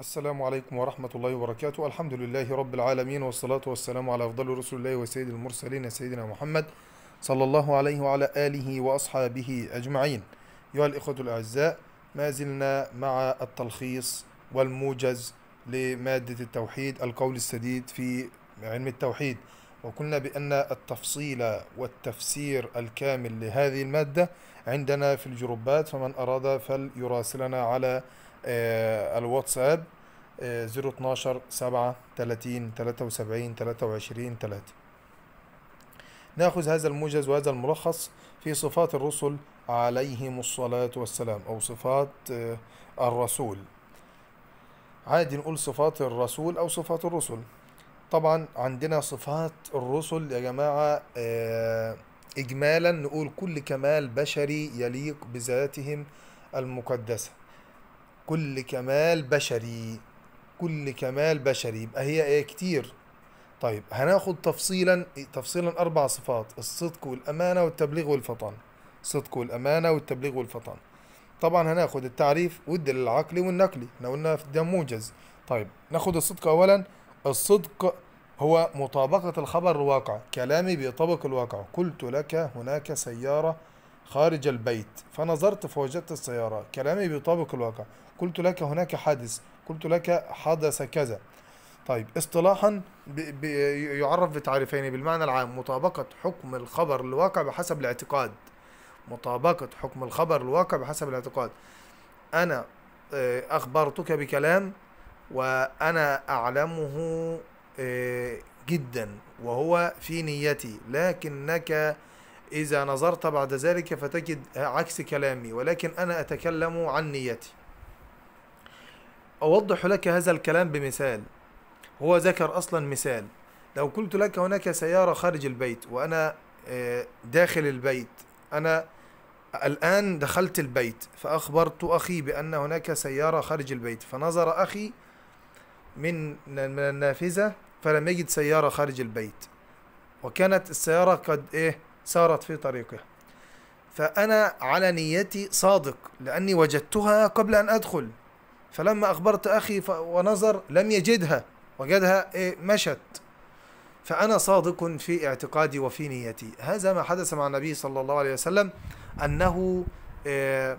السلام عليكم ورحمة الله وبركاته الحمد لله رب العالمين والصلاة والسلام على أفضل رسول الله وسيد المرسلين سيدنا محمد صلى الله عليه وعلى آله وأصحابه أجمعين أيها الإخوة الأعزاء ما زلنا مع التلخيص والموجز لمادة التوحيد القول السديد في علم التوحيد وقلنا بأن التفصيل والتفسير الكامل لهذه المادة عندنا في الجروبات فمن أراد فليراسلنا على آه، الواتساب 012 7 30 73 23 3 ناخذ هذا الموجز وهذا الملخص في صفات الرسل عليهم الصلاة والسلام أو صفات آه، الرسول عادي نقول صفات الرسول أو صفات الرسل طبعا عندنا صفات الرسل يا جماعة آه، إجمالا نقول كل كمال بشري يليق بذاتهم المقدسة كل كمال بشري كل كمال بشري يبقى هي ايه كتير طيب هناخد تفصيلا تفصيلا اربع صفات الصدق والامانه والتبليغ والفطن الصدق والامانه والتبليغ والفطن طبعا هناخد التعريف والدليل العقلي والنقلي احنا قلنا ده موجز طيب ناخد الصدق اولا الصدق هو مطابقة الخبر الواقع كلامي بيطابق الواقع قلت لك هناك سيارة خارج البيت فنظرت فوجدت السيارة كلامي بيطابق الواقع قلت لك هناك حادث قلت لك حدث كذا طيب اصطلاحا يعرف بتعريفين بالمعنى العام مطابقة حكم الخبر للواقع بحسب الاعتقاد مطابقة حكم الخبر للواقع بحسب الاعتقاد أنا آه، أخبرتك بكلام وأنا أعلمه آه، جدا وهو في نيتي لكنك إذا نظرت بعد ذلك فتجد عكس كلامي ولكن أنا أتكلم عن نيتي أوضح لك هذا الكلام بمثال هو ذكر أصلا مثال لو قلت لك هناك سيارة خارج البيت وأنا آه، داخل البيت أنا الآن دخلت البيت فأخبرت أخي بأن هناك سيارة خارج البيت فنظر أخي من من النافذة فلم يجد سيارة خارج البيت وكانت السيارة قد إيه سارت في طريقها فأنا على نيتي صادق لأني وجدتها قبل أن أدخل فلما أخبرت أخي ونظر لم يجدها وجدها إيه؟ مشت فأنا صادق في اعتقادي وفي نيتي هذا ما حدث مع النبي صلى الله عليه وسلم أنه إيه،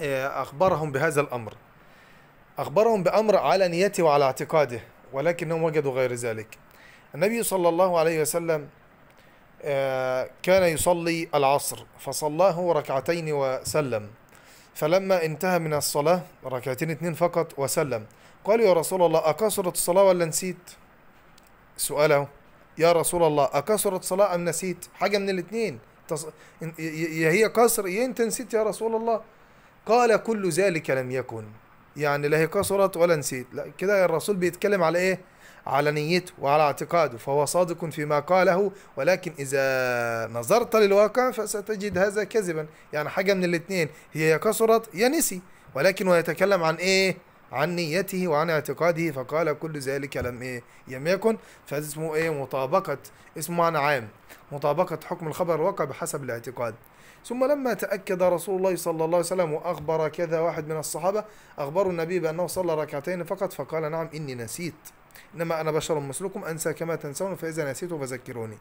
إيه، أخبرهم بهذا الأمر أخبرهم بأمر على نيتي وعلى اعتقاده ولكنهم وجدوا غير ذلك النبي صلى الله عليه وسلم آه، كان يصلي العصر فصلاه ركعتين وسلم فلما انتهى من الصلاة ركعتين اتنين فقط وسلم قال يا رسول الله أكسرت الصلاة ولا نسيت سؤاله يا رسول الله أكسرت الصلاة أم نسيت حاجة من الاتنين يا هي كسر يا انت نسيت يا رسول الله قال كل ذلك لم يكن يعني لا هي كسرت ولا نسيت لا كده الرسول بيتكلم على ايه على نيته وعلى اعتقاده فهو صادق فيما قاله ولكن إذا نظرت للواقع فستجد هذا كذبا يعني حاجة من الاثنين هي يا كسرت يا نسي ولكن ويتكلم عن إيه عن نيته وعن اعتقاده فقال كل ذلك لم ايه لم يكن فهذا اسمه ايه مطابقة اسمه معنى عام مطابقة حكم الخبر الواقع بحسب الاعتقاد ثم لما تأكد رسول الله صلى الله عليه وسلم وأخبر كذا واحد من الصحابة أخبروا النبي بأنه صلى ركعتين فقط فقال نعم إني نسيت إنما أنا بشر مثلكم أنسى كما تنسون فإذا نسيت فذكروني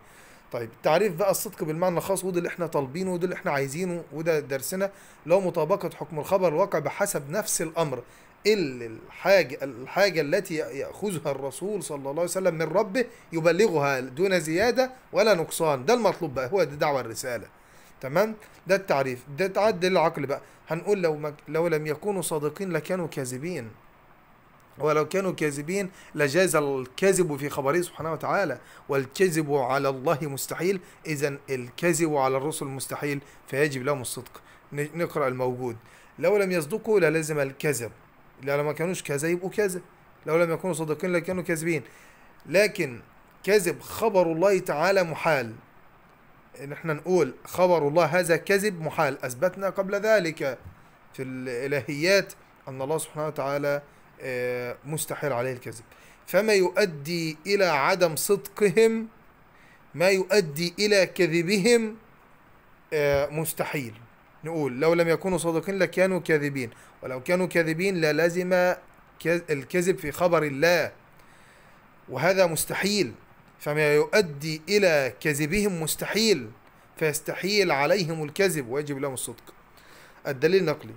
طيب تعريف بقى الصدق بالمعنى الخاص وده اللي احنا طالبينه وده اللي احنا عايزينه وده درسنا لو مطابقة حكم الخبر الواقع بحسب نفس الأمر إلا الحاجة الحاجة التي يأخذها الرسول صلى الله عليه وسلم من ربه يبلغها دون زيادة ولا نقصان ده المطلوب بقى هو ده دعوة الرسالة تمام ده التعريف ده تعدل العقل بقى هنقول لو لو لم يكونوا صادقين لكانوا كاذبين ولو كانوا كاذبين لجاز الكذب في خبره سبحانه وتعالى والكذب على الله مستحيل إذا الكذب على الرسل مستحيل فيجب لهم الصدق نقرأ الموجود لو لم يصدقوا للزم الكذب لو ما كانوش كذا يبقوا كذا لو لم يكونوا صادقين لكانوا كاذبين لكن كذب خبر الله تعالى محال ان احنا نقول خبر الله هذا كذب محال اثبتنا قبل ذلك في الالهيات ان الله سبحانه وتعالى آه، مستحيل عليه الكذب فما يؤدي إلى عدم صدقهم ما يؤدي إلى كذبهم آه، مستحيل نقول لو لم يكونوا صادقين لكانوا كاذبين ولو كانوا كاذبين للزم الكذب في خبر الله وهذا مستحيل فما يؤدي إلى كذبهم مستحيل فيستحيل عليهم الكذب ويجب لهم الصدق الدليل نقلي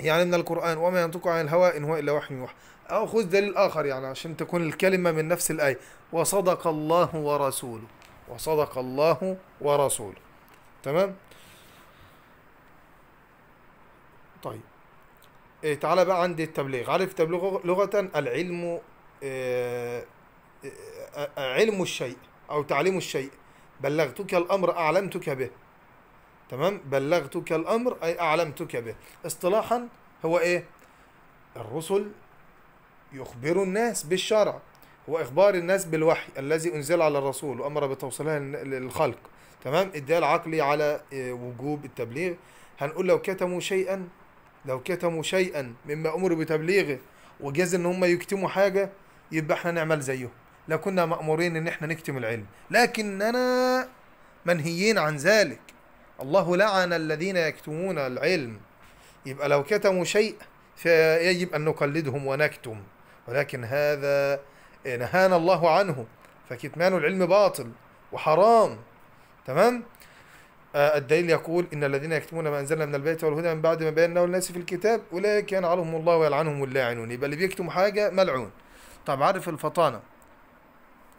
يعني من القرآن وما ينطق عن الهوى إن هو إلا وحي يوحى أو خذ دليل آخر يعني عشان تكون الكلمة من نفس الآية وصدق الله ورسوله وصدق الله ورسوله تمام طيب إيه تعالى بقى عند التبليغ عارف تبليغ لغة العلم إيه علم الشيء أو تعليم الشيء بلغتك الأمر أعلمتك به تمام بلغتك الأمر أي أعلمتك به اصطلاحا هو إيه الرسل يخبر الناس بالشرع هو إخبار الناس بالوحي الذي أنزل على الرسول وأمر بتوصيله للخلق تمام الدليل العقلي على آه، وجوب التبليغ هنقول لو كتموا شيئا لو كتموا شيئا مما أمروا بتبليغه وجاز إن هم يكتموا حاجة يبقى احنا نعمل زيهم لو كنا مأمورين إن احنا نكتم العلم لكننا منهيين عن ذلك الله لعن الذين يكتمون العلم يبقى لو كتموا شيء فيجب أن نقلدهم ونكتم ولكن هذا نهانا الله عنه فكتمان العلم باطل وحرام تمام آه الدليل يقول إن الذين يكتمون ما أنزلنا من البيت والهدى من بعد ما بيناه للناس في الكتاب أولئك يلعنهم الله ويلعنهم اللاعنون يبقى اللي بيكتم حاجة ملعون طب عارف الفطانة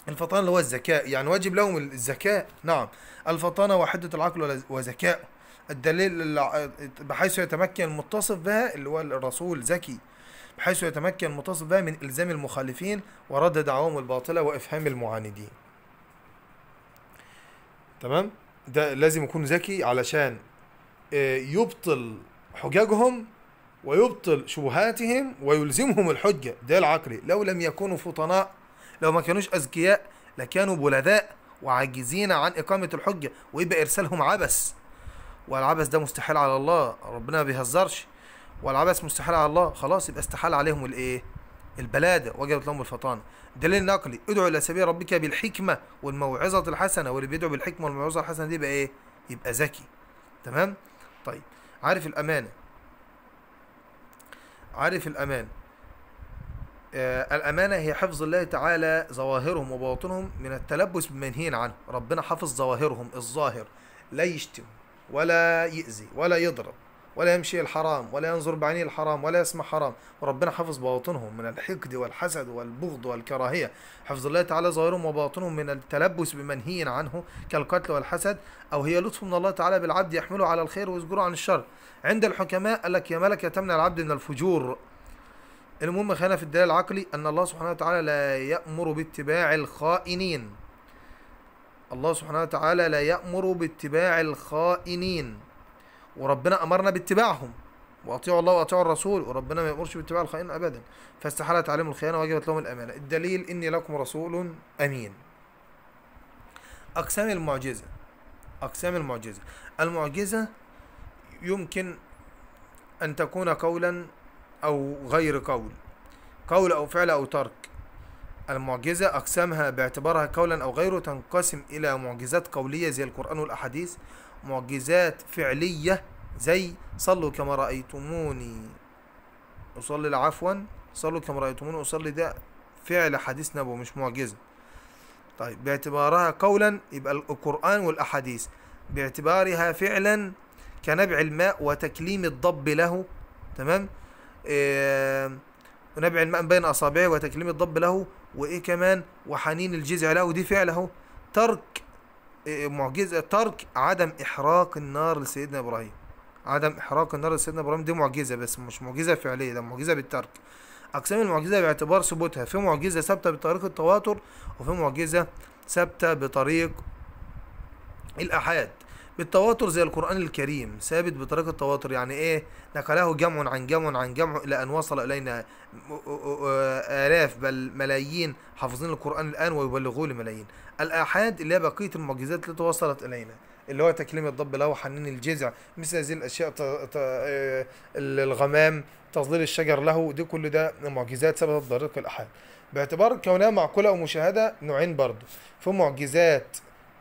الفطانة اللي هو الذكاء يعني واجب لهم الذكاء نعم الفطانة وحدة العقل وذكاء الدليل بحيث يتمكن المتصف بها اللي هو الرسول ذكي بحيث يتمكن المتصف بها من إلزام المخالفين ورد دعواهم الباطلة وإفهام المعاندين تمام ده لازم يكون ذكي علشان آه، يبطل حججهم ويبطل شبهاتهم ويلزمهم الحجة ده العقلي لو لم يكونوا فطناء لو ما كانوش أذكياء لكانوا بلداء وعاجزين عن إقامة الحجة ويبقى إرسالهم عبث والعبث ده مستحيل على الله ربنا ما بيهزرش والعبث مستحيل على الله خلاص يبقى استحال عليهم الايه البلاده وجبت لهم الفطانه دليل نقلي ادعو الى سبيل ربك بالحكمه والموعظه الحسنه واللي بيدعو بالحكمه والموعظه الحسنه دي يبقى ايه يبقى ذكي تمام طيب عارف الامانه عارف الامانه آه، الأمانة هي حفظ الله تعالى ظواهرهم وباطنهم من التلبس بمنهين عنه ربنا حافظ ظواهرهم الظاهر لا يشتم ولا يأذي ولا يضرب ولا يمشي الحرام ولا ينظر بعينيه الحرام ولا يسمع حرام وربنا حافظ باطنهم من الحقد والحسد والبغض والكراهية حفظ الله تعالى ظاهرهم وباطنهم من التلبس بمنهي عنه كالقتل والحسد أو هي لطف من الله تعالى بالعبد يحمله على الخير ويزجره عن الشر عند الحكماء قال لك يا ملك تمنع العبد من الفجور المهم في الدليل العقلي أن الله سبحانه وتعالى لا يأمر باتباع الخائنين الله سبحانه وتعالى لا يأمر باتباع الخائنين وربنا أمرنا باتباعهم واطيعوا الله واطيعوا الرسول وربنا ما يامرش باتباع الخائن ابدا فاستحالت عليهم الخيانه وجبت لهم الامانه الدليل اني لكم رسول امين اقسام المعجزه اقسام المعجزه المعجزه يمكن ان تكون قولا أو غير قول قول أو فعل أو ترك المعجزة أقسامها باعتبارها قولا أو غيره تنقسم إلى معجزات قولية زي القرآن والأحاديث معجزات فعلية زي صلوا كما رأيتموني أصلي عفوا صلوا كما رأيتموني أصلي ده فعل حديث نبوي مش معجزة طيب باعتبارها قولا يبقى القرآن والأحاديث باعتبارها فعلا كنبع الماء وتكليم الضب له تمام إيه، ونبع الماء بين أصابعه وتكليم الضب له وإيه كمان وحنين الجزع له ودي فعل أهو ترك إيه، معجزة ترك عدم إحراق النار لسيدنا إبراهيم عدم إحراق النار لسيدنا إبراهيم دي معجزة بس مش معجزة فعلية ده معجزة بالترك أقسام المعجزة باعتبار ثبوتها في معجزة ثابتة بطريق التواتر وفي معجزة ثابتة بطريق الآحاد بالتواتر زي القرآن الكريم ثابت بطريقة التواتر يعني ايه نقله جمع عن جمع عن جمع إلى أن وصل إلينا آلاف بل ملايين حافظين القرآن الآن ويبلغوه لملايين الآحاد اللي هي بقية المعجزات التي وصلت إلينا اللي هو تكليم الضب له وحنين الجذع مثل هذه الاشياء آه، الغمام تظليل الشجر له دي كل ده معجزات ثبتت بطريقة الاحاد باعتبار كونها معقوله ومشاهده نوعين برضه في معجزات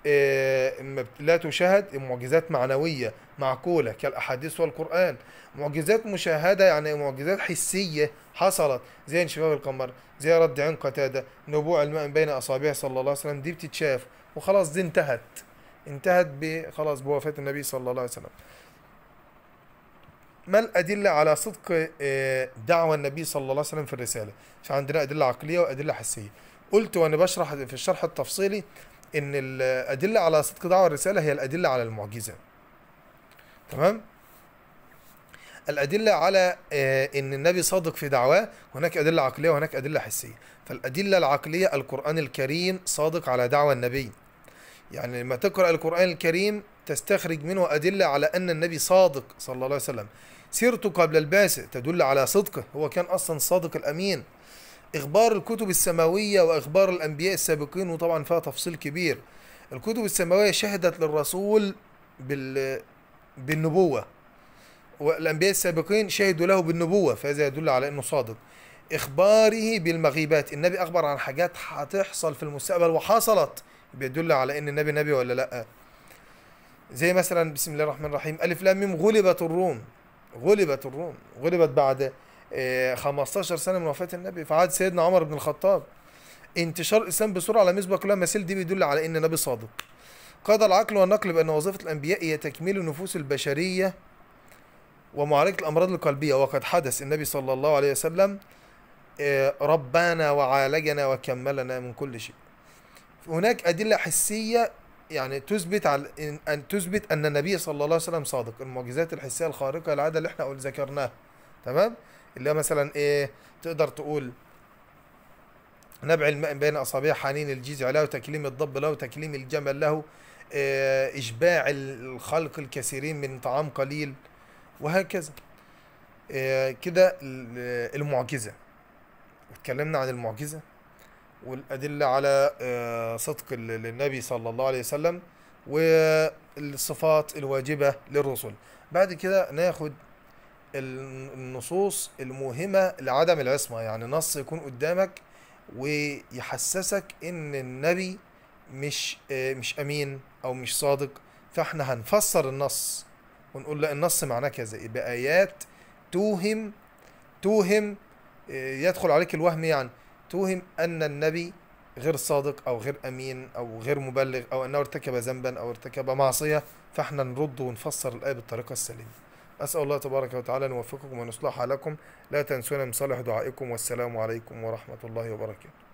آه، لا تشاهد معجزات معنوية معقولة كالأحاديث والقرآن معجزات مشاهدة يعني معجزات حسية حصلت زي انشفاف القمر زي رد عين قتادة نبوع الماء بين أصابعه صلى الله عليه وسلم دي بتتشاف وخلاص دي انتهت انتهت خلاص بوفاة النبي صلى الله عليه وسلم ما الأدلة على صدق آه، دعوة النبي صلى الله عليه وسلم في الرسالة عشان عندنا أدلة عقلية وأدلة حسية قلت وأنا بشرح في الشرح التفصيلي ان الادله على صدق دعوه الرساله هي الادله على المعجزه تمام الادله على آه، ان النبي صادق في دعواه هناك ادله عقليه وهناك ادله حسيه فالادله العقليه القران الكريم صادق على دعوى النبي يعني لما تقرا القران الكريم تستخرج منه ادله على ان النبي صادق صلى الله عليه وسلم سيرته قبل البعثه تدل على صدقه هو كان اصلا صادق الامين إخبار الكتب السماوية وإخبار الأنبياء السابقين وطبعا فيها تفصيل كبير الكتب السماوية شهدت للرسول بال... بالنبوة والأنبياء السابقين شهدوا له بالنبوة فهذا يدل على أنه صادق إخباره بالمغيبات النبي أخبر عن حاجات هتحصل في المستقبل وحصلت بيدل على أن النبي نبي ولا لأ زي مثلا بسم الله الرحمن الرحيم ألف لام غلبت الروم غلبت الروم غلبت بعد 15 آه، سنه من وفاه النبي في عهد سيدنا عمر بن الخطاب انتشار الاسلام بسرعه على مسبه كلها مثيل دي بيدل على ان النبي صادق قاد العقل والنقل بان وظيفه الانبياء هي تكميل النفوس البشريه ومعالجه الامراض القلبيه وقد حدث النبي صلى الله عليه وسلم آه، ربانا وعالجنا وكملنا من كل شيء هناك ادله حسيه يعني تثبت على ان تثبت ان النبي صلى الله عليه وسلم صادق المعجزات الحسيه الخارقه العاده اللي احنا ذكرناها تمام اللي هو مثلا ايه تقدر تقول نبع الماء بين اصابع حنين الجيز له تكليم الضب له تكليم الجمل له إيه، اشباع الخلق الكثيرين من طعام قليل وهكذا إيه، كده المعجزه اتكلمنا عن المعجزه والادله على إيه، صدق النبي صلى الله عليه وسلم والصفات الواجبه للرسل بعد كده ناخد النصوص الموهمة لعدم العصمة يعني نص يكون قدامك ويحسسك ان النبي مش آه، مش امين او مش صادق فاحنا هنفسر النص ونقول لا النص معناه كذا يبقى ايات توهم توهم آه، يدخل عليك الوهم يعني توهم ان النبي غير صادق او غير امين او غير مبلغ او انه ارتكب ذنبا او ارتكب معصيه فاحنا نرد ونفسر الايه بالطريقه السليمه أسأل الله تبارك وتعالى أن يوفقكم ونصلح لكم لا تنسونا من صالح دعائكم والسلام عليكم ورحمة الله وبركاته